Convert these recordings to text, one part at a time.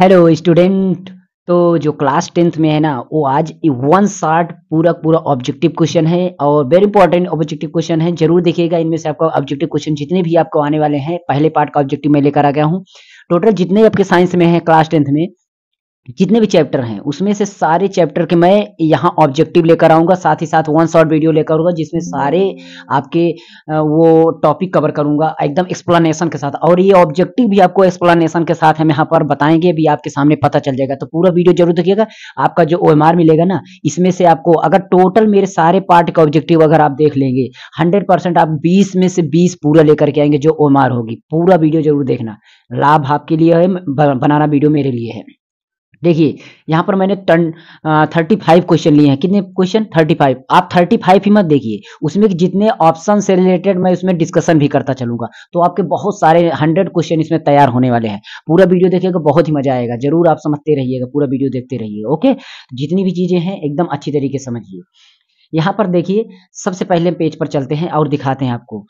Hello student तो जो class tenth में है ना वो आज वन शार्ट पूरा पूरा ऑब्जेक्टिव क्वेश्चन है और वेरी इंपॉर्टेंट ऑब्जेक्टिव क्वेश्चन है जरूर देखिएगा इनमें से आपका ऑब्जेक्टिव क्वेश्चन जितने भी आपको आने वाले हैं पहले पार्ट का ऑब्जेक्टिव मैं लेकर आ गया हूँ टोटल जितने आपके साइंस में है क्लास टेंथ में जितने भी चैप्टर हैं उसमें से सारे चैप्टर के मैं यहाँ ऑब्जेक्टिव लेकर आऊंगा साथ ही साथ वन शॉर्ट वीडियो लेकर आऊंगा जिसमें सारे आपके वो टॉपिक कवर करूंगा एकदम एक्सप्लेनेशन के साथ और ये ऑब्जेक्टिव भी आपको एक्सप्लानेशन के साथ हम यहाँ पर बताएंगे भी आपके सामने पता चल जाएगा तो पूरा वीडियो जरूर देखिएगा आपका जो ओ मिलेगा ना इसमें से आपको अगर टोटल मेरे सारे पार्ट का ऑब्जेक्टिव अगर आप देख लेंगे हंड्रेड आप बीस में से बीस पूरा लेकर के आएंगे जो ओ होगी पूरा वीडियो जरूर देखना लाभ आपके लिए है बनाना वीडियो मेरे लिए है देखिए यहाँ पर मैंने टन थर्टी फाइव क्वेश्चन लिए हैं कितने क्वेश्चन थर्टी फाइव आप थर्टी फाइव ही मत देखिए उसमें जितने ऑप्शन से रिलेटेड मैं उसमें डिस्कशन भी करता चलूंगा तो आपके बहुत सारे हंड्रेड क्वेश्चन इसमें तैयार होने वाले हैं पूरा वीडियो देखिएगा बहुत ही मजा आएगा जरूर आप समझते रहिएगा पूरा वीडियो देखते रहिए ओके जितनी भी चीजें हैं एकदम अच्छी तरीके समझिए यहाँ पर देखिए सबसे पहले पेज पर चलते हैं और दिखाते हैं आपको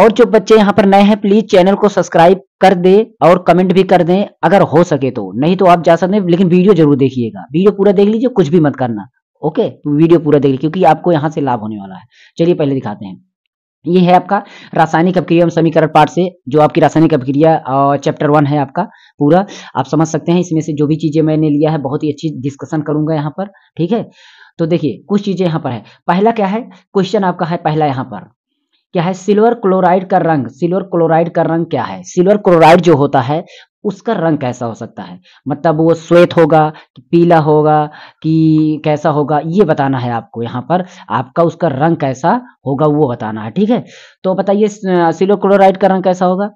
और जो बच्चे यहाँ पर नए हैं प्लीज चैनल को सब्सक्राइब कर दे और कमेंट भी कर दें अगर हो सके तो नहीं तो आप जा सकते हैं लेकिन वीडियो जरूर देखिएगा वीडियो पूरा देख लीजिए कुछ भी मत करना ओके वीडियो पूरा देख लीजिए क्योंकि आपको यहाँ से लाभ होने वाला है चलिए पहले दिखाते हैं ये है आपका रासायनिक अपक्रिया समीकरण पाठ से जो आपकी रासायनिक अपक्रिया चैप्टर वन है आपका पूरा आप समझ सकते हैं इसमें से जो भी चीजें मैंने लिया है बहुत ही अच्छी डिस्कशन करूंगा यहाँ पर ठीक है तो देखिए कुछ चीजें यहाँ पर है पहला क्या है क्वेश्चन आपका है पहला यहाँ पर क्या है सिल्वर क्लोराइड का रंग सिल्वर क्लोराइड का रंग क्या है सिल्वर क्लोराइड जो होता है उसका रंग कैसा हो सकता है मतलब वो श्वेत होगा कि पीला होगा कि कैसा होगा ये बताना है आपको यहाँ पर आपका उसका रंग कैसा होगा वो बताना है ठीक है तो बताइए सिल्वर क्लोराइड का रंग कैसा होगा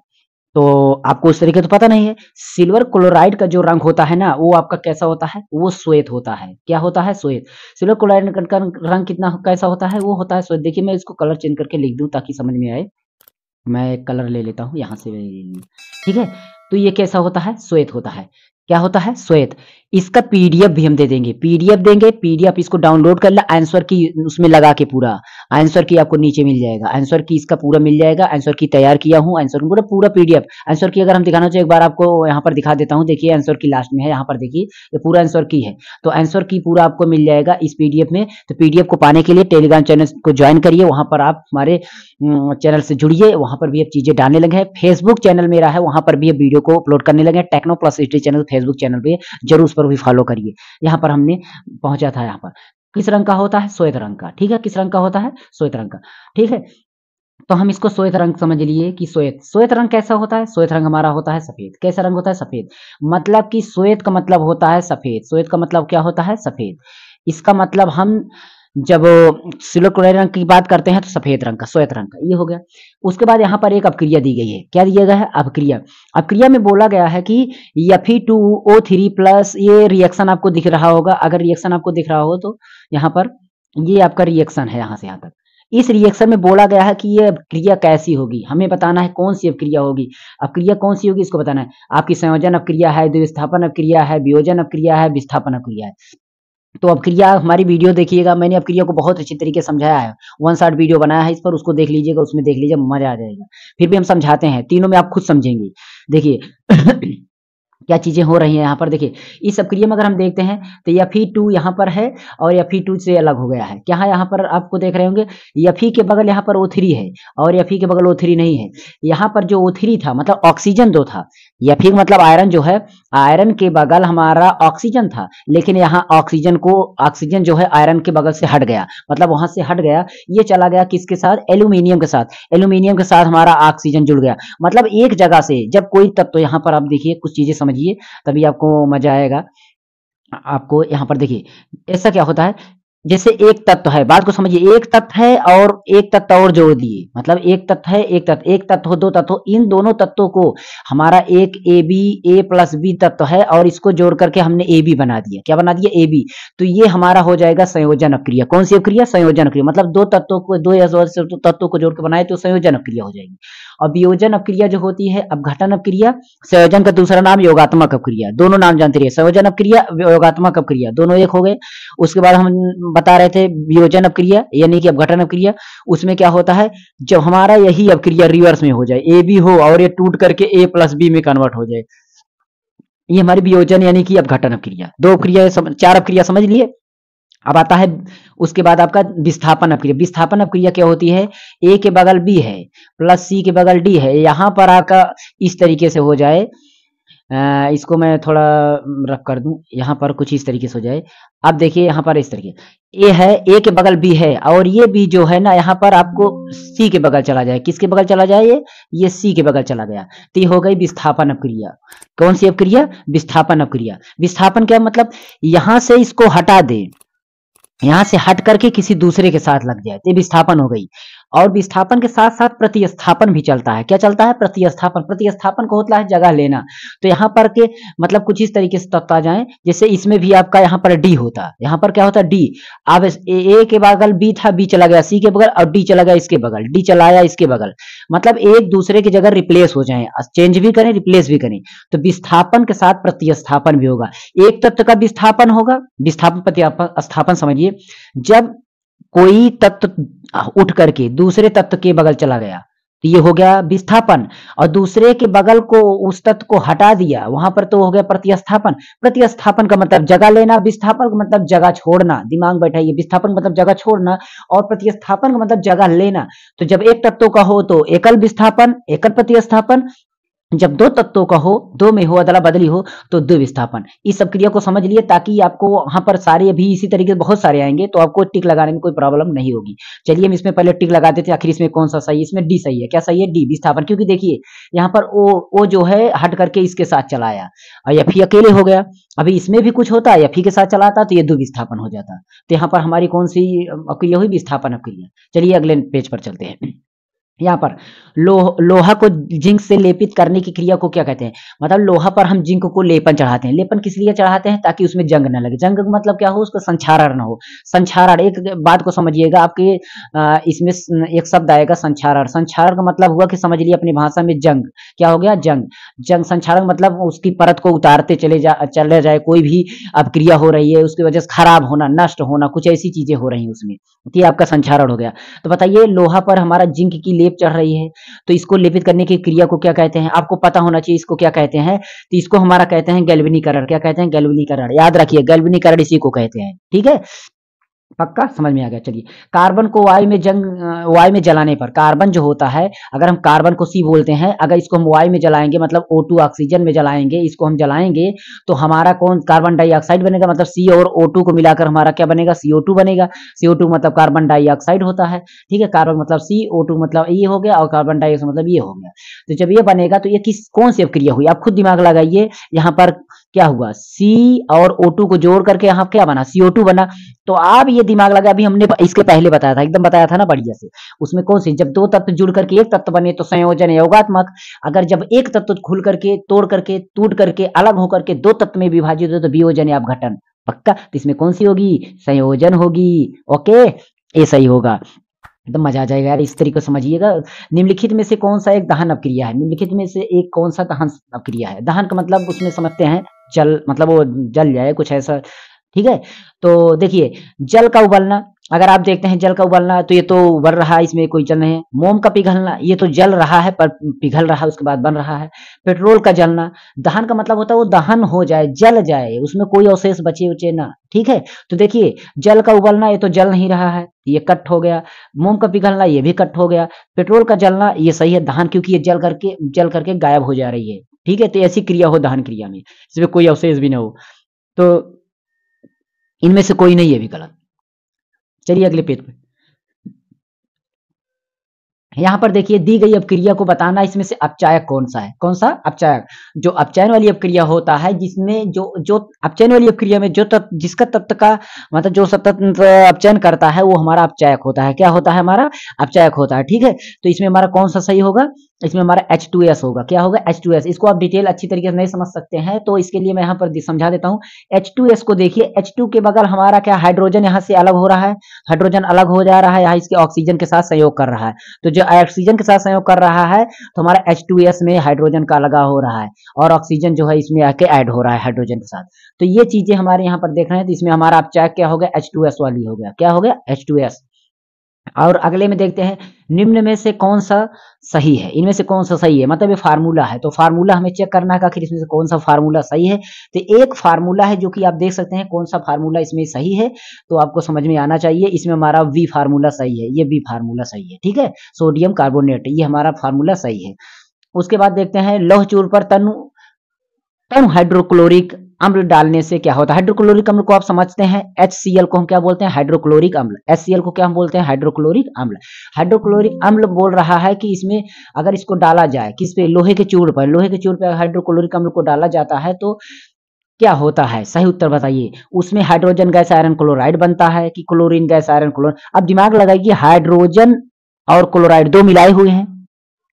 तो आपको उस तरीके तो पता नहीं है सिल्वर क्लोराइड का जो रंग होता है ना वो आपका कैसा होता है वो श्वेत होता है क्या होता है श्वेत सिल्वर क्लोराइड का रंग कितना कैसा होता है वो होता है श्वेत देखिए मैं इसको कलर चेंज करके लिख दूं ताकि समझ में आए मैं कलर ले लेता हूं यहाँ से ठीक है तो ये कैसा होता है श्वेत होता है क्या होता है श्वेत इसका पीडीएफ भी हम दे देंगे पीडीएफ देंगे पीडीएफ इसको डाउनलोड कर ला आंसर की उसमें लगा के पूरा आंसर की आपको नीचे मिल जाएगा आंसर की इसका पूरा मिल जाएगा आंसर की तैयार किया हूँ आंसर पूरा पूरा पीडीएफ आंसर की अगर हम दिखाना चाहिए एक बार आपको यहाँ पर दिखा देता हूँ देखिए आंसर की लास्ट में है यहाँ पर देखिए ये पूरा आंसर की है तो आंसर की पूरा आपको मिल जाएगा इस पीडीएफ में तो पीडीएफ को पाने के लिए टेलीग्राम चैनल को ज्वाइन करिए वहां पर आप हमारे चैनल से जुड़िए वहां पर भी अब चीजें डालने लगे हैं फेसबुक चैनल मेरा है वहां पर भी अब वीडियो को अपलोड करने लगे Techno Plus channel Facebook channel पर जरूर पर भी फॉलो करिए यहाँ पर हमने पहुंचा था यहाँ पर किस रंग का होता है श्वेत रंग का ठीक है किस रंग का होता है श्वेत रंग का ठीक है तो हम इसको श्वेत रंग समझ लिए कि श्वेत श्वेत रंग कैसा होता है श्वेत रंग हमारा होता है सफेद कैसा रंग होता है सफेद मतलब कि श्वेत का मतलब होता है सफेद श्वेत का मतलब क्या होता है सफेद इसका मतलब हम जब सिल्वर क्लोराइड रंग की बात करते हैं तो सफेद रंग का श्वेत रंग का ये हो गया उसके बाद यहाँ पर एक अपक्रिया दी गई है क्या दिया गया है अपक्रिया अपक्रिया में बोला गया है कि यफी टू ओ थ्री प्लस ये रिएक्शन आपको दिख रहा होगा अगर रिएक्शन आपको दिख रहा हो तो यहाँ पर ये आपका रिएक्शन है यहाँ से यहाँ तक इस रिएक्शन में बोला गया है कि ये अपक्रिया कैसी होगी हमें बताना है कौन सी अपक्रिया होगी अपक्रिया कौन सी होगी इसको बताना है आपकी संयोजन अपक्रिया है द्विस्थापन अपक्रिया है वियोजन अपक्रिया है विस्थापन अपक्रिया है तो अब क्रिया हमारी वीडियो देखिएगा मैंने अब क्रिया को बहुत अच्छी तरीके समझाया है वन साइड वीडियो बनाया है इस पर उसको देख लीजिएगा उसमें देख लीजिए मजा आ जाएगा फिर भी हम समझाते हैं तीनों में आप खुद समझेंगे देखिए क्या चीज़ें हो रही हैं यहाँ पर देखिए इस सब क्रिया में अगर हम देखते हैं तो यफी टू यहाँ पर है और यफी टू से अलग हो गया है क्या यहाँ पर आपको देख रहे होंगे यफी के बगल यहाँ पर ओ थ्री है और यफी के बगल ओ थ्री नहीं है यहाँ पर जो ओ थ्री था मतलब ऑक्सीजन दो था या फिर मतलब आयरन जो है आयरन के बगल हमारा ऑक्सीजन था लेकिन यहाँ ऑक्सीजन को ऑक्सीजन जो है आयरन के बगल से हट गया मतलब वहां से हट गया ये चला गया किसके साथ एल्यूमिनियम के साथ एल्यूमिनियम के साथ हमारा ऑक्सीजन जुड़ गया मतलब एक जगह से जब कोई तब तो यहाँ पर आप देखिए कुछ चीजें समझिए तभी आपको मजा आएगा आपको यहाँ पर देखिए ऐसा क्या होता है जैसे एक तत्व है बात को समझिए एक तत्व है और एक तत्व और जोड़ दिए मतलब एक तत्व है एक तत्व एक तत्व दो तत्व इन दोनों तत्वों को हमारा एक A B A plus B तत्व है और इसको जोड़ करके हमने ए बी बना दिया क्या बना दिया ए बी तो ये हमारा हो जाएगा संयोजन अक्रिया कौन सी अक्रिया संयोजन अक्रिया मतलब दो तत्वों को दो या तत्वों को जोड़कर बनाए तो संयोजन क्रिया हो जाएगी और वियोजन अक्रिया जो होती है अब घटन अपक्रिया संयोजन का दूसरा नाम योगात्मक अपक्रिया दोनों नाम जानते रहिए संयोजन अपक्रिया योगात्मक अक्रिया दोनों एक हो गए उसके बाद हम बता रहे थे विरोचन अपक्रिया यानी कि अपघटन अपक्रिया उसमें क्या होता है जब हमारा यही अपक्रिया रिवर्स में हो जाए ए बी हो और ये टूट करके ए प्लस बी में कन्वर्ट हो जाए ये हमारी वियोजन यानी कि अपघटन अपक्रिया दो अपक्रिया चार अपक्रिया समझ लिए अब आता है उसके बाद आपका विस्थापन अपक्रिया विस्थापन अपक्रिया क्या होती है ए के बगल बी है प्लस सी के बगल डी है यहां पर आपका इस तरीके से हो जाए इसको मैं थोड़ा रख कर दूं यहाँ पर कुछ इस तरीके से हो जाए आप देखिए यहाँ पर इस तरीके ए है ए के बगल बी है और ये बी जो है ना यहाँ पर आपको सी के बगल चला जाए किसके बगल चला जाए ये ये सी के बगल चला गया तो ये हो गई विस्थापन अपक्रिया कौन सी अपक्रिया विस्थापन अपक्रिया विस्थापन क्या मतलब यहां से इसको हटा दे यहां से हट करके किसी दूसरे के साथ लग जाए तो विस्थापन हो गई और विस्थापन के साथ साथ प्रतिस्थापन भी चलता है क्या चलता है प्रतिस्थापन प्रतिस्थापन को होता है जगह लेना तो यहाँ पर के मतलब कुछ इस तरीके से तत्व आ जाए जैसे इसमें भी आपका यहाँ पर डी होता यहाँ पर क्या होता है डी अब ए के बगल बी था बी चला गया सी के बगल और डी चला गया इसके बगल डी चलाया इसके बगल मतलब एक दूसरे की जगह रिप्लेस हो जाए चेंज भी करें रिप्लेस भी करें तो विस्थापन के साथ प्रतिस्थापन भी होगा एक तत्व का विस्थापन होगा विस्थापन प्रतिस्थापन समझिए जब कोई तत्व उठ करके दूसरे तत्व के बगल चला गया तो ये हो गया विस्थापन और दूसरे के बगल को उस तत्व को हटा दिया वहां पर तो हो गया प्रतिस्थापन प्रतिस्थापन का मतलब जगह लेना विस्थापन का मतलब जगह छोड़ना दिमाग बैठाइए विस्थापन मतलब जगह छोड़ना और प्रतिस्थापन का मतलब जगह लेना तो जब एक तत्व का हो तो एकल विस्थापन एकल प्रतिस्थापन जब दो तत्वों का हो दो में हो अदला बदली हो तो दो विस्थापन इस सब क्रिया को समझ लिए ताकि आपको वहां पर सारे अभी इसी तरीके से बहुत सारे आएंगे तो आपको टिक लगाने में कोई प्रॉब्लम नहीं होगी चलिए हम इसमें पहले टिक लगा देते आखिर इसमें कौन सा सही है इसमें डी सही है क्या सही है डी विस्थापन क्योंकि देखिए यहाँ पर ओ ओ जो है हट करके इसके साथ चलाया आया और अकेले हो गया अभी इसमें भी कुछ होता है या ही के साथ चलाता तो ये दो विस्थापन हो जाता तो यहाँ पर हमारी कौन सी क्रिया हुई विस्थापन अक्रिया चलिए अगले पेज पर चलते हैं यहाँ पर लो, लोहा को जिंक से लेपित करने की क्रिया को क्या कहते हैं मतलब लोहा पर हम जिंक को लेपन चढ़ाते हैं लेपन किस लिए चढ़ाते हैं ताकि उसमें जंग ना लगे जंग मतलब क्या हो उसका संचारण ना हो संचारण एक बात को समझिएगा आपके इसमें एक शब्द आएगा संचारण संचारण का मतलब हुआ कि समझ लिए अपनी भाषा में जंग क्या हो गया जंग जंग संक्षारण मतलब उसकी परत को उतारते चले जा चले जाए कोई भी अब क्रिया हो रही है उसकी वजह से खराब होना नष्ट होना कुछ ऐसी चीजें हो रही है उसमें कि आपका संचारण हो गया तो बताइए लोहा पर हमारा जिंक की लेप चढ़ रही है तो इसको लेपित करने की क्रिया को क्या कहते हैं आपको पता होना चाहिए इसको क्या कहते हैं तो इसको हमारा कहते हैं गैल्वनीकरण क्या कहते हैं गैल्वनीकरण याद रखिए गैल्वनीकरण इसी को कहते हैं ठीक है पक्का समझ में आ गया चलिए कार्बन को वायु में जंग वायु में जलाने पर कार्बन जो होता है अगर हम कार्बन को सी बोलते हैं अगर इसको हम वायु में जलाएंगे मतलब ओ टू ऑक्सीजन में जलाएंगे इसको हम जलाएंगे तो हमारा कौन कार्बन डाइऑक्साइड बनेगा मतलब सी और ओ टू को मिलाकर हमारा क्या बनेगा सीओ टू बनेगा सीओ टू मतलब कार्बन डाइऑक्साइड होता है ठीक है कार्बन मतलब सी ओ टू मतलब ये हो गया और कार्बन डाइऑक्साइड मतलब ये हो गया तो जब ये बनेगा तो ये किस कौन सी क्रिया हुई आप खुद दिमाग लगाइए यहाँ पर क्या हुआ सी और O2 को जोड़ करके यहाँ क्या बना CO2 बना तो आप ये दिमाग लगा अभी हमने इसके पहले बताया था एकदम बताया था ना बढ़िया से उसमें कौन से जब दो तत्व जुड़ करके एक तत्व बने तो संयोजन योगात्मक अगर जब एक तत्व खुल करके तोड़ करके टूट करके अलग होकर के दो तत्व में विभाजित हो तो वियोजन या घटन पक्का तो इसमें कौन सी होगी संयोजन होगी ओके ये सही होगा एकदम मजा आ जाएगा यार इस तरीके को समझिएगा निम्नलिखित में से कौन सा एक दहन अपक्रिया है निम्नलिखित में से एक कौन सा दहन अपक्रिया है दहन का मतलब उसमें समझते हैं जल मतलब वो जल जाए कुछ ऐसा ठीक है तो देखिए जल का उबलना अगर आप देखते हैं जल का उबलना तो ये तो उबल रहा है इसमें कोई जल नहीं है मोम का पिघलना ये तो जल रहा है पर पिघल रहा है उसके बाद बन रहा है पेट्रोल का जलना दहन का मतलब होता है वो दहन हो जाए जल जाए उसमें कोई अवशेष बचे उचे ना ठीक है तो देखिए जल का उबलना ये तो जल नहीं रहा है ये कट हो गया मोम का पिघलना ये भी कट हो गया पेट्रोल का जलना ये सही है दहन क्योंकि ये जल करके जल करके गायब हो जा रही है ठीक है तो ऐसी क्रिया हो दहन क्रिया में इसमें कोई अवशेष भी ना हो तो इनमें से कोई नहीं है भी गलत चलिए अगले पेज पर पे। यहाँ पर देखिए दी गई अपक्रिया को बताना इसमें से अपचायक कौन सा है कौन सा अपचायक जो अपचयन वाली अपक्रिया होता है जिसमें जो जो अपचयन वाली अपक्रिया में जो तत्व जिसका तत्व का मतलब जो सतत अपचयन करता है वो हमारा अपचायक होता है क्या होता है हमारा अपचायक होता है ठीक है तो इसमें हमारा कौन सा सही होगा इसमें हमारा एस होगा क्या होगा एस इसको आप डिटेल अच्छी तरीके से नहीं समझ सकते हैं तो इसके लिए मैं यहाँ पर समझा देता हूँ एस को देखिए टू के बगल हमारा क्या हाइड्रोजन यहाँ से अलग हो रहा है हाइड्रोजन अलग हो जा रहा है यहाँ इसके ऑक्सीजन के साथ सहयोग कर रहा है तो जो ऑक्सीजन के साथ संयोग कर रहा है तो हमारा एच में हाइड्रोजन का लगा हो रहा है और ऑक्सीजन जो है इसमें आके ऐड हो रहा है हाइड्रोजन के साथ तो ये चीजें हमारे यहाँ पर देख रहे हैं तो इसमें हमारा आप चेक क्या हो गया एच वाली हो गया क्या हो गया एच और अगले में देखते हैं निम्न में से कौन सा सही है इनमें से कौन सा सही है मतलब ये फार्मूला है तो फार्मूला हमें चेक करना है आखिर इसमें से कौन सा फार्मूला सही है तो एक फार्मूला है जो कि आप देख सकते हैं कौन सा फार्मूला इसमें सही है तो आपको समझ में आना चाहिए इसमें हमारा वी फार्मूला सही है ये बी फार्मूला सही है ठीक है सोडियम कार्बोनेट ये हमारा फार्मूला सही है उसके बाद देखते हैं लौह चूर पर तनु कम हाइड्रोक्लोरिक अम्ल डालने से क्या होता है हाइड्रोक्लोरिक अम्ल को आप समझते हैं एच को हम क्या बोलते हैं हाइड्रोक्लोरिक अम्ल एच को क्या हम बोलते हैं हाइड्रोक्लोरिक अम्ल हाइड्रोक्लोरिक अम्ल बोल रहा है कि इसमें अगर इसको डाला जाए किस पे लोहे के चूड़ पर लोहे के चूड़ पर हाइड्रोक्लोरिक अम्ल को डाला जाता है तो क्या होता है सही उत्तर बताइए उसमें हाइड्रोजन गैस आयरन क्लोराइड बनता है कि क्लोरीन गैस आयरन क्लोराइड अब दिमाग लगाइए हाइड्रोजन और क्लोराइड दो मिलाए हुए हैं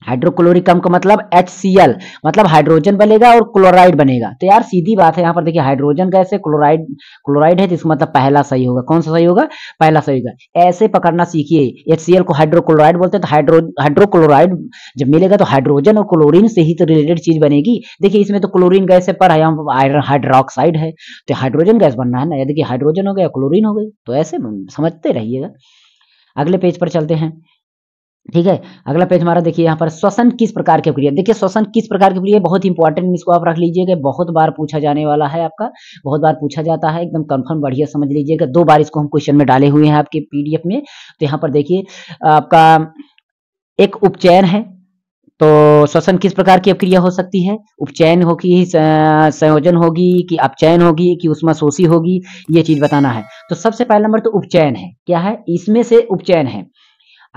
हाइड्रोक्लोरिक अम्ल का मतलब HCl मतलब हाइड्रोजन बनेगा और क्लोराइड बनेगा तो यार सीधी बात है यहाँ पर देखिए हाइड्रोजन गैस है क्लोराइड क्लोराइड है जिसका मतलब पहला सही होगा कौन सा सही होगा पहला सही होगा ऐसे पकड़ना सीखिए HCl को हाइड्रोक्लोराइड बोलते हैं तो हाइड्रो हाइड्रोक्लोराइड जब मिलेगा तो हाइड्रोजन और क्लोरीन से ही तो रिलेटेड चीज बनेगी देखिए इसमें तो क्लोरीन गैस है पर यहाँ हाइड्रोक्साइड है तो हाइड्रोजन गैस बनना है ना देखिए हाइड्रोजन हो गया क्लोरीन हो गई तो ऐसे समझते रहिएगा अगले पेज पर चलते हैं ठीक है अगला पेज हमारा देखिए यहाँ पर श्वसन किस प्रकार की प्रिय देखिए श्वसन किस प्रकार की प्रिय बहुत इंपॉर्टेंट इसको आप रख लीजिएगा बहुत बार पूछा जाने वाला है आपका बहुत बार पूछा जाता है एकदम कंफर्म बढ़िया समझ लीजिएगा दो बार इसको हम क्वेश्चन में डाले हुए हैं आपके पीडीएफ में तो यहाँ पर देखिए आपका एक उपचयन है तो श्वसन किस प्रकार की अपक्रिया हो सकती है उपचयन होगी संयोजन होगी कि अपचयन होगी कि उसमें शोषी होगी ये चीज बताना है तो सबसे पहला नंबर तो उपचयन है क्या है इसमें से उपचयन है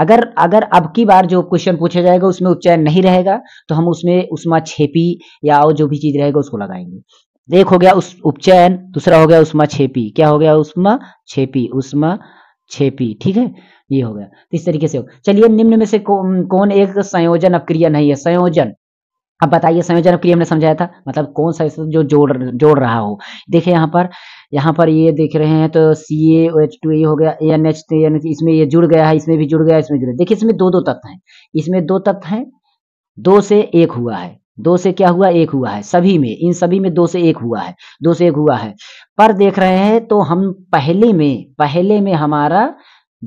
अगर अगर अब की बार जो क्वेश्चन पूछा जाएगा उसमें उपचयन नहीं रहेगा तो हम उसमें उष्मा छेपी या और जो भी चीज रहेगा उसको लगाएंगे एक हो गया उस उपचयन दूसरा हो गया उष्मा छेपी क्या हो गया उष्मा छेपी उष्मा छेपी ठीक है ये हो गया तो इस तरीके से हो चलिए निम्न में से कौन एक संयोजन अपक्रिया नहीं है संयोजन अब बताइए संयोजन अपक्रिया हमने समझाया था मतलब कौन सा जो जोड़ जोड़ रहा हो देखिए यहाँ पर यहाँ पर ये देख रहे हैं तो सी ए एच टू ए हो गया A N H two N इसमें ये जुड़ गया है इसमें भी जुड़ गया इसमें जुड़ गया देखिए इसमें दो दो तत्व हैं इसमें दो तत्व हैं दो से एक हुआ है दो से क्या हुआ एक हुआ है सभी में इन सभी में दो से एक हुआ है दो से एक हुआ है पर देख रहे हैं तो हम पहले में पहले में हमारा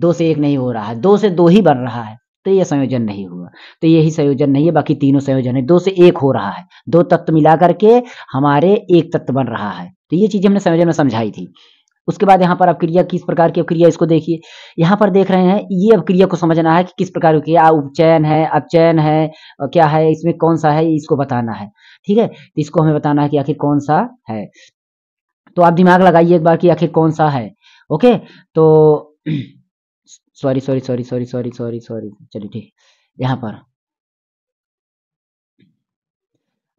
दो से एक नहीं हो रहा है दो से दो ही बन रहा है तो यह संयोजन नहीं हुआ तो यही संयोजन नहीं है बाकी तीनों संयोजन है दो से एक हो रहा है दो तत्व मिला करके हमारे एक तत्व बन रहा है तो ये चीज़ हमने समझ में समझाई थी उसके बाद यहाँ पर अवक्रिया किस प्रकार की अपक्रिया इसको देखिए यहाँ पर देख रहे हैं ये अवक्रिया को समझना है कि किस प्रकार की उपचयन है अपचयन है क्या है इसमें कौन सा है इसको बताना है ठीक है तो इसको हमें बताना है कि आखिर कौन सा है तो आप दिमाग लगाइए एक बार कि आखिर कौन सा है ओके तो sorry sorry sorry sorry sorry sorry sorry चलिए ठीक यहाँ पर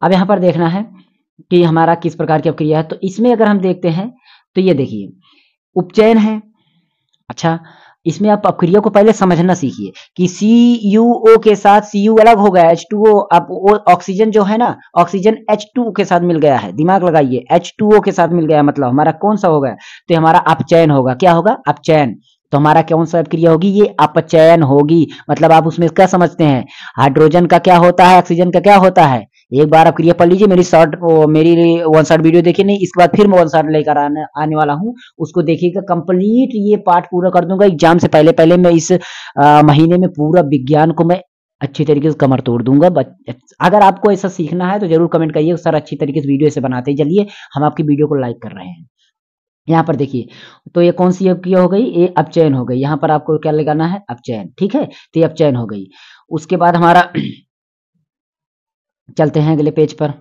अब यहाँ पर देखना है कि हमारा किस प्रकार की अपक्रिया है तो इसमें अगर हम देखते हैं तो ये देखिए उपचयन है अच्छा इसमें आप अपक्रिया को पहले समझना सीखिए कि सी यू ओ के साथ सी यू अलग हो गया एच टू ओ आप ऑक्सीजन जो है ना ऑक्सीजन एच टू के साथ मिल गया है दिमाग लगाइए एच टू ओ के साथ मिल गया मतलब हमारा कौन सा होगा तो हमारा अपचयन होगा क्या होगा अपचयन तो हमारा कौन सा अपक्रिया होगी ये अपचयन होगी मतलब आप उसमें क्या समझते हैं हाइड्रोजन का क्या होता है ऑक्सीजन का क्या होता है एक बार आप क्रिया पढ़ लीजिए मेरी शॉर्ट मेरी वन शॉर्ट वीडियो देखिए नहीं इसके बाद फिर मैं वन शॉर्ट लेकर आने, आने वाला हूँ उसको देखिएगा कंप्लीट ये पार्ट पूरा कर दूंगा एग्जाम से पहले पहले मैं इस आ, महीने में पूरा विज्ञान को मैं अच्छी तरीके से कमर तोड़ दूंगा अगर आपको ऐसा सीखना है तो जरूर कमेंट करिए सर अच्छी तरीके से वीडियो ऐसे बनाते चलिए हम आपकी वीडियो को लाइक कर रहे हैं यहाँ पर देखिए तो ये कौन सी हो गई ये अब चयन हो गई यहाँ पर आपको क्या लगाना है अब चयन ठीक है तो ये चयन हो गई उसके बाद हमारा चलते हैं अगले पेज पर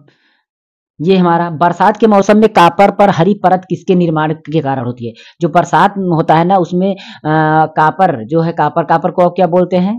ये हमारा बरसात के मौसम में कापर पर हरी परत किसके निर्माण के कारण होती है जो बरसात होता है ना उसमें आ, कापर जो है कापर कापर को क्या बोलते हैं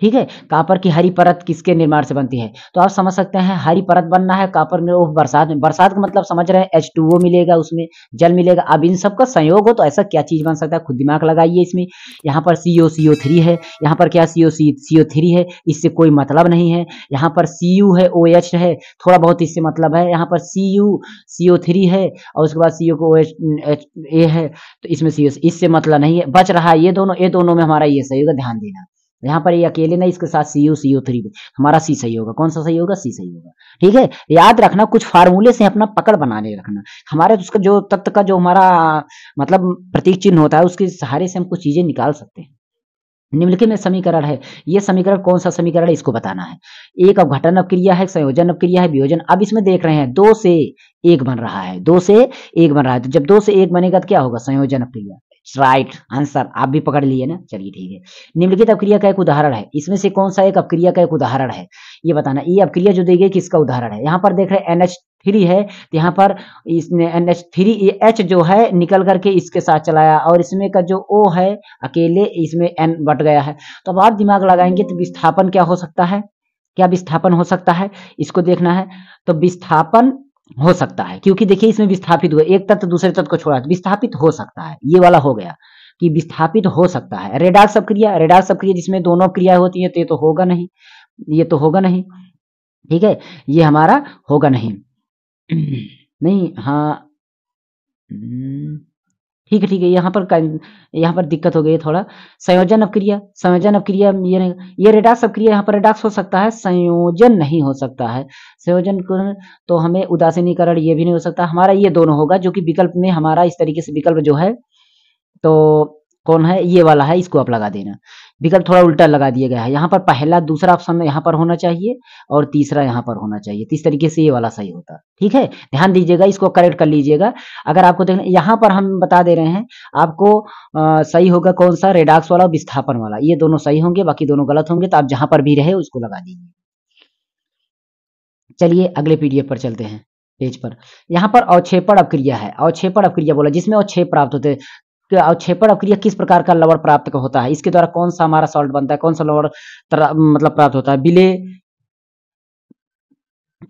ठीक है कापर की हरी परत किसके निर्माण से बनती है तो आप समझ सकते हैं हरी परत बनना है कापर में वो बरसात में बरसात का मतलब समझ रहे हैं एच टू ओ मिलेगा उसमें जल मिलेगा अब इन सब का संयोग हो तो ऐसा क्या चीज बन सकता है खुद दिमाग लगाइए इसमें यहाँ पर सी ओ सी ओ थ्री है यहाँ पर क्या सी ओ सी सी ओ थ्री है इससे कोई मतलब नहीं है यहाँ पर सी यू है ओ एच है थोड़ा बहुत इससे मतलब है यहाँ पर सी यू सी ओ थ्री है और उसके बाद सी ओ को ओ एच ए है तो इसमें सी ओ इससे मतलब नहीं है बच रहा है ये दोनों ये दोनों में हमारा ये सही होगा ध्यान देना यहाँ पर ये अकेले नहीं इसके साथ सीओ सीओ सी थ्री हमारा सी सही होगा कौन सा सही होगा सी सही होगा ठीक है याद रखना कुछ फार्मूले से अपना पकड़ बनाने रखना हमारे तो उसका जो तत्व का जो हमारा मतलब प्रतीक चिन्ह होता है उसके सहारे से हम कुछ चीजें निकाल सकते हैं निम्नलिखित में समीकरण है ये समीकरण कौन सा समीकरण है इसको बताना है एक अवघटन अपक्रिया है संयोजन अपक्रिया है वियोजन अब इसमें देख रहे हैं दो से एक बन रहा है दो से एक बन रहा है तो जब दो से एक बनेगा तो क्या होगा संयोजन अपक्रिया राइट आंसर आप भी पकड़ लिए ना चलिए ठीक है निम्नलिखित अपक्रिया का एक उदाहरण है इसमें से कौन सा एक अपक्रिया का एक उदाहरण है ये बताना ये अपक्रिया जो दी गई किसका उदाहरण है यहाँ पर देख रहे हैं एच थ्री है तो यहाँ पर इसने एन एच थ्री एच जो है निकल करके इसके साथ चलाया और इसमें का जो ओ है अकेले इसमें एन बट गया है तो अब आप दिमाग लगाएंगे तो विस्थापन क्या हो सकता है क्या विस्थापन हो सकता है इसको देखना है तो विस्थापन हो सकता है क्योंकि देखिए इसमें विस्थापित हुआ एक तत्व दूसरे तत्व को छोड़ा विस्थापित हो सकता है ये वाला हो गया कि विस्थापित हो सकता है रेडार सबक्रिया रेडार सबक्रिया जिसमें दोनों क्रिया होती है तो ये तो होगा नहीं ये तो होगा नहीं ठीक है ये हमारा होगा नहीं नहीं हाँ हम्म। ठीक है ठीक है यहाँ पर यहाँ पर दिक्कत हो गई है थोड़ा संयोजन अपक्रिया संयोजन अपक्रिया ये ये रेडाक्स अपक्रिया यहाँ पर रेडाक्स हो सकता है संयोजन नहीं हो सकता है संयोजन तो हमें उदासीनीकरण ये भी नहीं हो सकता हमारा ये दोनों होगा जो कि विकल्प में हमारा इस तरीके से विकल्प जो है तो कौन है ये वाला है इसको आप लगा देना विकल्प थोड़ा उल्टा लगा दिया गया है यहाँ पर पहला दूसरा ऑप्शन यहाँ पर होना चाहिए और तीसरा यहाँ पर होना चाहिए तो इस तरीके से ये वाला सही होता ठीक है ध्यान दीजिएगा इसको करेक्ट कर लीजिएगा अगर आपको देखना यहाँ पर हम बता दे रहे हैं आपको आ, सही होगा कौन सा रेडाक्स वाला और विस्थापन वाला ये दोनों सही होंगे बाकी दोनों गलत होंगे तो आप जहां पर भी रहे उसको लगा दीजिए चलिए अगले पीडीएफ पर चलते हैं पेज पर यहाँ पर अवक्षेपण अवक्रिया है अवक्षेपण अवक्रिया बोला जिसमें अवक्षेप प्राप्त होते अवक्षेपण अवक्रिया किस प्रकार का लवण प्राप्त होता है इसके द्वारा कौन सा हमारा सॉल्ट बनता है कौन सा लवण मतलब प्राप्त होता है बिले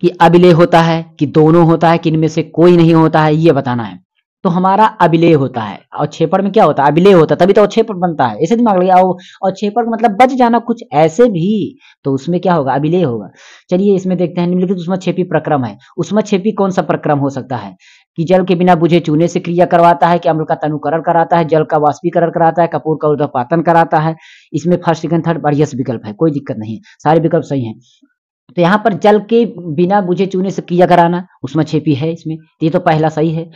कि अभिलय होता है कि दोनों होता है कि इनमें से कोई नहीं होता है ये बताना है तो हमारा अभिलय होता है और छेपड़ में क्या होता है अभिलय होता है तभी तो अवक्षेपण बनता है ऐसे दिमाग लगे अवक्षेपण मतलब बच जाना कुछ ऐसे भी तो उसमें क्या होगा अभिलय होगा चलिए इसमें देखते हैं निम्नलिखित उसमें छेपी प्रक्रम है उसमें छेपी कौन सा प्रक्रम हो सकता है कि जल के बिना बुझे चूने से क्रिया करवाता है कि अम्ल का तनुकरण कराता है जल का वाष्पीकरण कराता है कपूर का उद्धपातन कराता है इसमें फर्स्ट सेकंड थर्ड बढ़िया विकल्प है कोई दिक्कत नहीं है सारे विकल्प सही हैं तो यहाँ पर जल के बिना बुझे चूने से क्रिया कराना उसमें छेपी है इसमें तो ये तो पहला सही है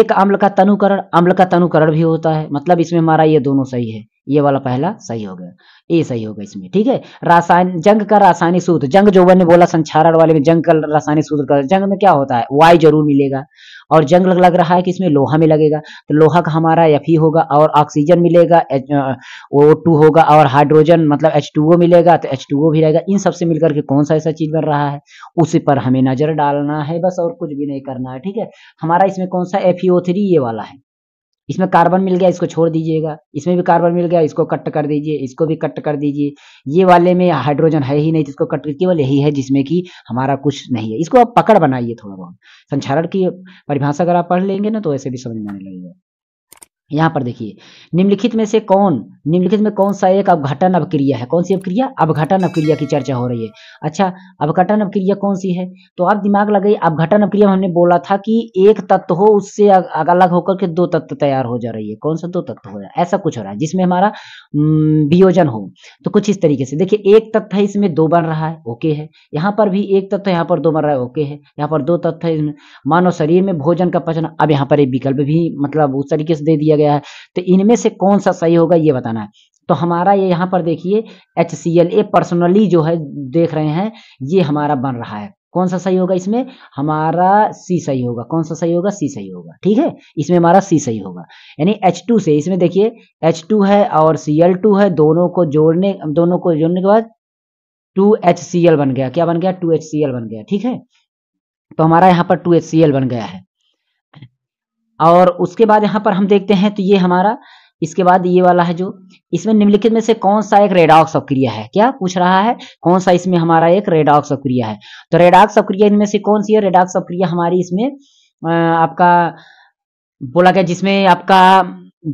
एक अम्ल का तनुकरण अम्ल का तनुकरण भी होता है मतलब इसमें हमारा ये दोनों सही है ये वाला पहला सही हो गया ए सही होगा इसमें ठीक है रासायन जंग का रासायनिक सूत्र जंग जो बने बोला संक्षारण वाले में जंग का रासायनिक सूत्र का जंग में क्या होता है वाई जरूर मिलेगा और जंग लग, लग रहा है कि इसमें लोहा में लगेगा तो लोहा का हमारा एफ ही e होगा और ऑक्सीजन मिलेगा ओ टू होगा और हाइड्रोजन मतलब एच टू ओ मिलेगा तो एच टू ओ भी रहेगा इन सबसे मिलकर के कौन सा ऐसा चीज बन रहा है उसी पर हमें नजर डालना है बस और कुछ भी नहीं करना है ठीक है हमारा इसमें कौन सा एफ ई ओ थ्री ये वाला है इसमें कार्बन मिल गया इसको छोड़ दीजिएगा इसमें भी कार्बन मिल गया इसको कट कर दीजिए इसको भी कट कर दीजिए ये वाले में हाइड्रोजन है ही नहीं जिसको कट केवल यही है जिसमें कि हमारा कुछ नहीं है इसको आप पकड़ बनाइए थोड़ा बहुत संचारण की परिभाषा अगर आप पढ़ लेंगे ना तो ऐसे भी समझ में आने लगेगा यहाँ पर देखिए निम्नलिखित में से कौन निम्नलिखित में कौन सा एक अवघटन अवक्रिया है कौन सी अवक्रिया अवघटन अवक्रिया की चर्चा हो रही है अच्छा अवघटन अवक्रिया कौन सी है तो आप दिमाग लगाइए अवघटन अवक्रिया हमने बोला था कि एक तत्व हो उससे अलग होकर के दो तत्व तैयार हो जा रही है कौन सा दो तत्व हो रहा है ऐसा कुछ हो रहा है जिसमें हमारा वियोजन हो तो कुछ इस तरीके से देखिए एक तत्व है इसमें दो बन रहा है ओके है यहाँ पर भी एक तत्व यहाँ पर दो बन रहा है ओके है यहाँ पर दो तत्व है मानव शरीर में भोजन का पचन अब यहाँ पर एक विकल्प भी मतलब उस तरीके से दे दिया गया गया है तो इनमें से कौन सा सही होगा ये बताना है तो हमारा ये यहाँ पर देखिए H C L A personally जो है देख रहे हैं ये हमारा बन रहा है कौन सा सही होगा इसमें हमारा सी सही होगा कौन सा सही होगा सी सही होगा ठीक है इसमें हमारा सी सही होगा यानी एच टू से इसमें देखिए एच टू है और सी एल टू है दोनों को जोड़ने दोनों को जोड़ने के बाद टू एच सी एल बन गया क्या बन गया टू एच सी एल बन गया ठीक है तो हमारा यहाँ पर टू एच सी एल बन गया है और उसके बाद यहाँ पर हम देखते हैं तो ये हमारा इसके बाद ये वाला है जो इसमें निम्नलिखित में से कौन सा एक रेडॉक्स सक्रिया है क्या पूछ रहा है कौन सा इसमें हमारा एक रेडॉक्स सक्रिया है तो रेडॉक्स सक्रिया इनमें से कौन सी है रेडॉक्स सक्रिया हमारी इसमें आपका बोला गया जिसमें आपका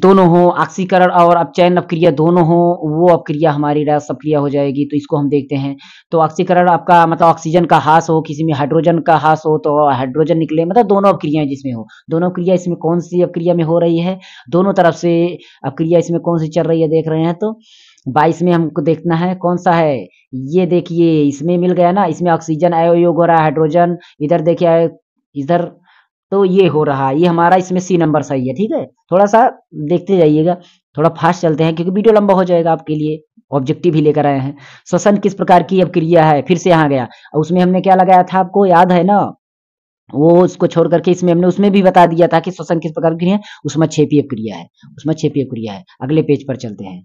दोनों हो ऑक्सीकरण और अपचयन अपक्रिया दोनों हो वो अपक्रिया हमारी रस अपक्रिया हो जाएगी तो इसको हम देखते हैं तो ऑक्सीकरण आपका मतलब ऑक्सीजन का हास हो किसी में हाइड्रोजन का हास हो तो हाइड्रोजन निकले मतलब दोनों अपक्रियाएं जिसमें हो दोनों क्रिया इसमें कौन सी अपक्रिया में हो रही है दोनों तरफ से अपक्रिया इसमें कौन सी चल रही है देख रहे हैं तो बाईस में हमको देखना है कौन सा है ये देखिए इसमें मिल गया ना इसमें ऑक्सीजन आयोग हो रहा है हाइड्रोजन इधर देखिए इधर तो ये हो रहा है ये हमारा इसमें सी नंबर सही है ठीक है थोड़ा सा देखते जाइएगा थोड़ा फास्ट चलते हैं क्योंकि वीडियो लंबा हो जाएगा आपके लिए ऑब्जेक्टिव ही लेकर आए हैं श्वसन किस प्रकार की अब क्रिया है फिर से यहाँ गया उसमें हमने क्या लगाया था आपको याद है ना वो उसको छोड़ करके इसमें हमने उसमें भी बता दिया था कि श्वसन किस प्रकार की क्रिया है उसमें छेपीय क्रिया है उसमें छेपीय क्रिया है अगले पेज पर चलते हैं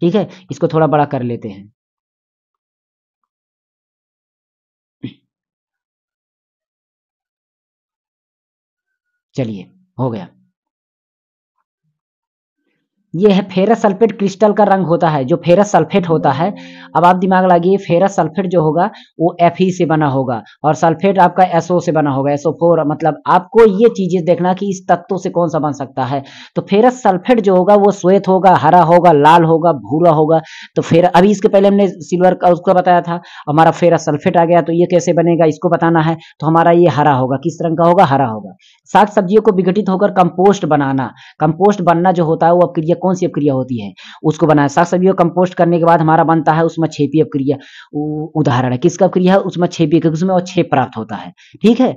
ठीक है इसको थोड़ा बड़ा कर लेते हैं चलिए हो गया ये है फेरस सल्फेट क्रिस्टल का रंग होता है जो फेरस सल्फेट होता है अब आप दिमाग लगाइए फेरस सल्फेट जो होगा वो एफ ई से बना होगा और सल्फेट आपका एसओ से बना होगा एसओ फोर मतलब आपको ये चीजें देखना कि इस तत्व से कौन सा बन सकता है तो फेरस सल्फेट जो होगा वो श्वेत होगा हरा होगा लाल होगा भूरा होगा तो फेर अभी इसके पहले हमने सिल्वर का उसका बताया था हमारा फेरस सल्फेट आ गया तो ये कैसे बनेगा इसको बताना है तो हमारा ये हरा होगा किस रंग का होगा हरा होगा साग सब्जियों को विघटित होकर कंपोस्ट बनाना कंपोस्ट बनना जो होता है वो क्रिया कौन सी अपक्रिया होती है उसको बनाया साग सब्जी को कंपोस्ट करने के बाद हमारा बनता है उसमें छेपी अपक्रिया उदाहरण है किसका अपक्रिया है उसमें छेपी उसमें और छेप प्राप्त होता है ठीक है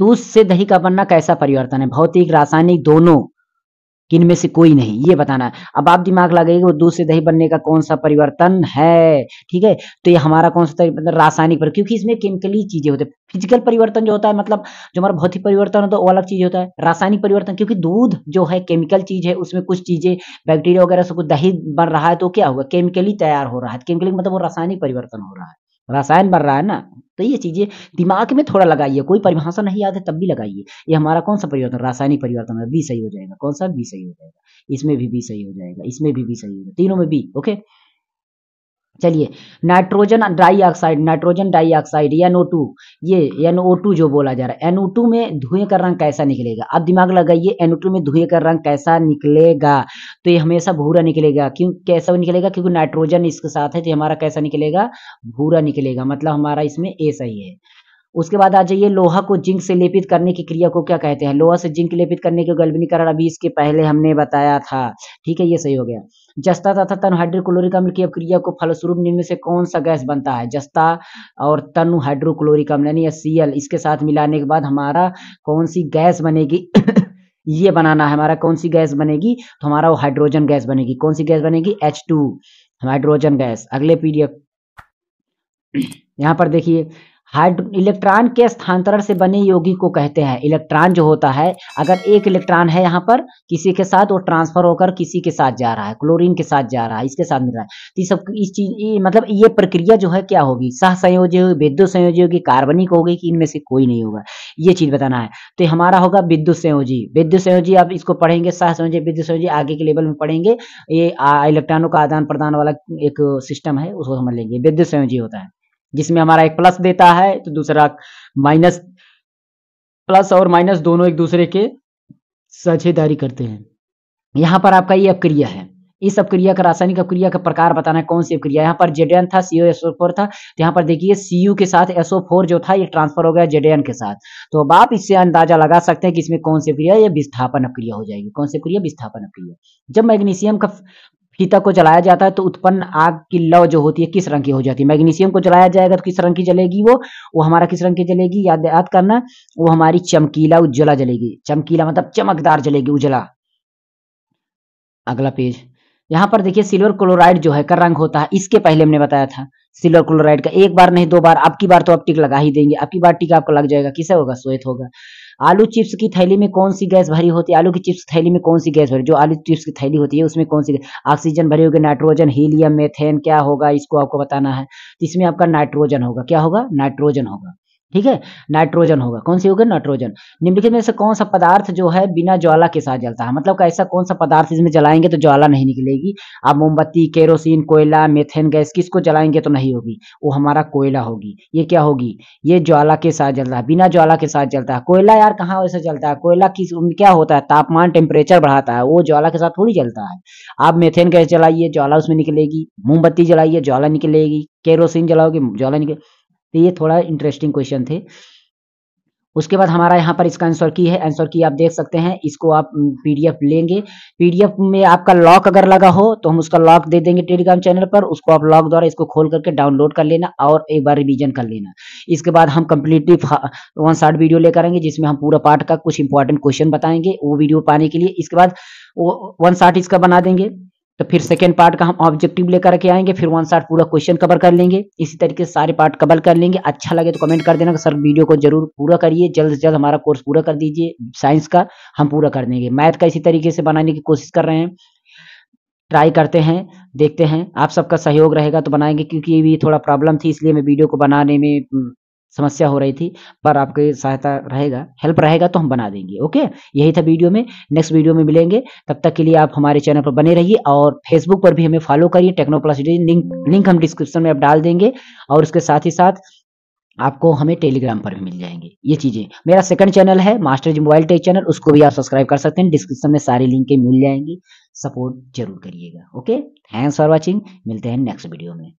दूध से दही का बनना कैसा परिवर्तन है भौतिक रासायनिक दोनों कि इनमें से कोई नहीं ये बताना है अब आप दिमाग लगाइए वो दूध से दही बनने का कौन सा परिवर्तन है ठीक है तो ये हमारा कौन सा मतलब रासायनिक पर क्योंकि इसमें केमिकली चीजें होते हैं फिजिकल परिवर्तन जो होता है मतलब जो हमारा भौतिक परिवर्तन होता तो है वो अलग चीज होता है रासायनिक परिवर्तन क्योंकि दूध जो है केमिकल चीज है उसमें कुछ चीजें बैक्टीरिया वगैरह से कुछ दही बन रहा है तो क्या होगा केमिकली तैयार हो रहा है केमिकली मतलब वो रासायनिक परिवर्तन हो रहा है रसायन बन रहा है ना तो ये चीजें दिमाग में थोड़ा लगाइए कोई परिभाषा नहीं याद है तब भी लगाइए ये हमारा कौन सा परिवर्तन रासायनिक परिवर्तन है बी सही हो जाएगा कौन सा बी सही हो जाएगा इसमें भी बी सही हो जाएगा इसमें भी बी सही हो जाएगा तीनों में बी ओके चलिए nitrogen dioxide nitrogen dioxide NO two ये एनओ टू जो बोला जा रहा है एनओ टू में धुएं का रंग कैसा निकलेगा आप दिमाग लगाइए एनओ टू में धुएं का रंग कैसा निकलेगा तो ये हमेशा भूरा निकलेगा क्यों कैसा निकलेगा क्योंकि नाइट्रोजन इसके साथ है तो हमारा कैसा निकलेगा भूरा निकलेगा मतलब हमारा इसमें ए सही है उसके बाद आ जाइए लोहा को जिंक से लेपित करने की क्रिया को क्या कहते हैं लोहा से जिंक लेपित करने के गलबनीकरण अभी इसके पहले हमने बताया था ठीक है ये सही हो गया जस्ता तथा तनु हाइड्रोक्लोरिक अम्ल की क्रिया को फलस्वरूप निम्न से कौन सा गैस बनता है जस्ता और तनु हाइड्रोक्लोरिक अम्ल यानी सी इसके साथ मिलाने के बाद हमारा कौन सी गैस बनेगी ये बनाना है हमारा कौन सी गैस बनेगी तो हमारा वो हाइड्रोजन गैस बनेगी कौन सी गैस बनेगी एच टू हाइड्रोजन गैस अगले पीडीएफ यहाँ पर देखिए हाइड्रो इलेक्ट्रॉन के स्थानांतरण से बने यौगिक को कहते हैं इलेक्ट्रॉन जो होता है अगर एक इलेक्ट्रॉन है यहाँ पर किसी के साथ वो ट्रांसफर होकर किसी के साथ जा रहा है क्लोरीन के साथ जा रहा है इसके साथ मिल रहा है तो ये सब इस चीज मतलब ये प्रक्रिया जो है क्या होगी सह संयोजी होगी विद्युत संयोजी होगी कार्बनिक होगी कि इनमें से कोई नहीं होगा ये चीज बताना है तो हमारा होगा विद्युत संयोजी विद्युत संयोजी आप इसको पढ़ेंगे सह संयोजी विद्युत संयोजी आगे के लेवल में पढ़ेंगे ये इलेक्ट्रॉनों का आदान प्रदान वाला एक सिस्टम है उसको समझ लेंगे विद्युत संयोजी होता है जिसमें हमारा एक प्लस देता है तो दूसरा माइनस प्लस और माइनस दोनों एक दूसरे के साझेदारी करते हैं यहाँ पर आपका ये अपक्रिया है इस अपक्रिया का रासायनिक अपक्रिया का प्रकार बताना है कौन सी अपक्रिया यहाँ पर जेडेन था सीओ एसओ फोर था तो यहाँ पर देखिए सीओ के साथ एसओ फोर जो था ये ट्रांसफर हो गया जेडेन के साथ तो अब आप इससे अंदाजा लगा सकते हैं कि इसमें कौन सी क्रिया या विस्थापन अपक्रिया हो जाएगी कौन सी क्रिया विस्थापन अपक्रिया जब मैग्नीशियम का फीता को जलाया जाता है तो उत्पन्न आग की लव जो होती है किस रंग की हो जाती है मैग्नीशियम को जलाया जाएगा तो किस रंग की जलेगी वो वो हमारा किस रंग की जलेगी याद याद करना वो हमारी चमकीला उज्ज्वला जलेगी चमकीला मतलब चमकदार जलेगी उज्ज्वला अगला पेज यहाँ पर देखिए सिल्वर क्लोराइड जो है का रंग होता है इसके पहले हमने बताया था सिल्वर क्लोराइड का एक बार नहीं दो बार आपकी बार तो आप टिक लगा ही देंगे आपकी बार टिक आपको लग जाएगा किसे होगा श्वेत होगा आलू चिप्स की थैली में कौन सी गैस भरी होती है आलू की चिप्स थैली में कौन सी गैस भरी जो आलू चिप्स की थैली होती है उसमें कौन सी ऑक्सीजन भरी होगी नाइट्रोजन हीलियम मेथेन क्या होगा इसको आपको बताना है तो इसमें आपका नाइट्रोजन होगा क्या होगा नाइट्रोजन होगा ठीक है नाइट्रोजन होगा कौन सी होगी नाइट्रोजन निम्नलिखित में से कौन सा पदार्थ जो है बिना ज्वाला के साथ जलता है मतलब ऐसा कौन सा पदार्थ इसमें जलाएंगे तो ज्वाला नहीं निकलेगी आप मोमबत्ती केरोसिन कोयला मेथेन गैस किसको जलाएंगे तो नहीं होगी वो हमारा कोयला होगी ये क्या होगी ये ज्वाला के साथ जलता है बिना ज्वाला के साथ जलता है कोयला यार कहाँ वैसे जलता है कोयला किस क्या होता है तापमान टेम्परेचर बढ़ाता है वो ज्वाला के साथ थोड़ी जलता है आप मेथेन गैस जलाइए ज्वाला उसमें निकलेगी मोमबत्ती जलाइए ज्वाला निकलेगी केरोसिन जलाओगे ज्वाला निकले तो ये थोड़ा इंटरेस्टिंग क्वेश्चन थे उसके बाद हमारा यहाँ पर इसका आंसर की है आंसर की आप देख सकते हैं इसको आप पीडीएफ लेंगे पीडीएफ में आपका लॉक अगर लगा हो तो हम उसका लॉक दे देंगे टेलीग्राम चैनल पर उसको आप लॉक द्वारा इसको खोल करके डाउनलोड कर लेना और एक बार रिवीजन कर लेना इसके बाद हम कम्प्लीटली वन शार्ट वीडियो लेकर आएंगे जिसमें हम पूरा पार्ट का कुछ इंपॉर्टेंट क्वेश्चन बताएंगे वो वीडियो पाने के लिए इसके बाद वो वन शार्ट इसका बना देंगे तो फिर सेकेंड पार्ट का हम ऑब्जेक्टिव लेकर के आएंगे फिर वन साइड पूरा क्वेश्चन कवर कर लेंगे इसी तरीके से सारे पार्ट कवर कर लेंगे अच्छा लगे तो कमेंट कर देना सर वीडियो को जरूर पूरा करिए जल्द से जल्द हमारा कोर्स पूरा कर दीजिए साइंस का हम पूरा कर देंगे मैथ का इसी तरीके से बनाने की कोशिश कर रहे हैं ट्राई करते हैं देखते हैं आप सबका सहयोग रहेगा तो बनाएंगे क्योंकि ये भी थोड़ा प्रॉब्लम थी इसलिए मैं वीडियो को बनाने में हम्म, समस्या हो रही थी पर आपकी सहायता रहेगा हेल्प रहेगा तो हम बना देंगे ओके यही था वीडियो में नेक्स्ट वीडियो में मिलेंगे तब तक के लिए आप हमारे चैनल पर बने रहिए और फेसबुक पर भी हमें फॉलो करिए टेक्नो प्लस लिंक लिंक हम डिस्क्रिप्शन में आप डाल देंगे और उसके साथ ही साथ आपको हमें टेलीग्राम पर भी मिल जाएंगे ये चीजें मेरा सेकंड चैनल है master ji mobile tech channel उसको भी आप सब्सक्राइब कर सकते हैं डिस्क्रिप्शन में सारी लिंकें मिल जाएंगी सपोर्ट जरूर करिएगा ओके थैंक्स फॉर वॉचिंग मिलते हैं नेक्स्ट वीडियो में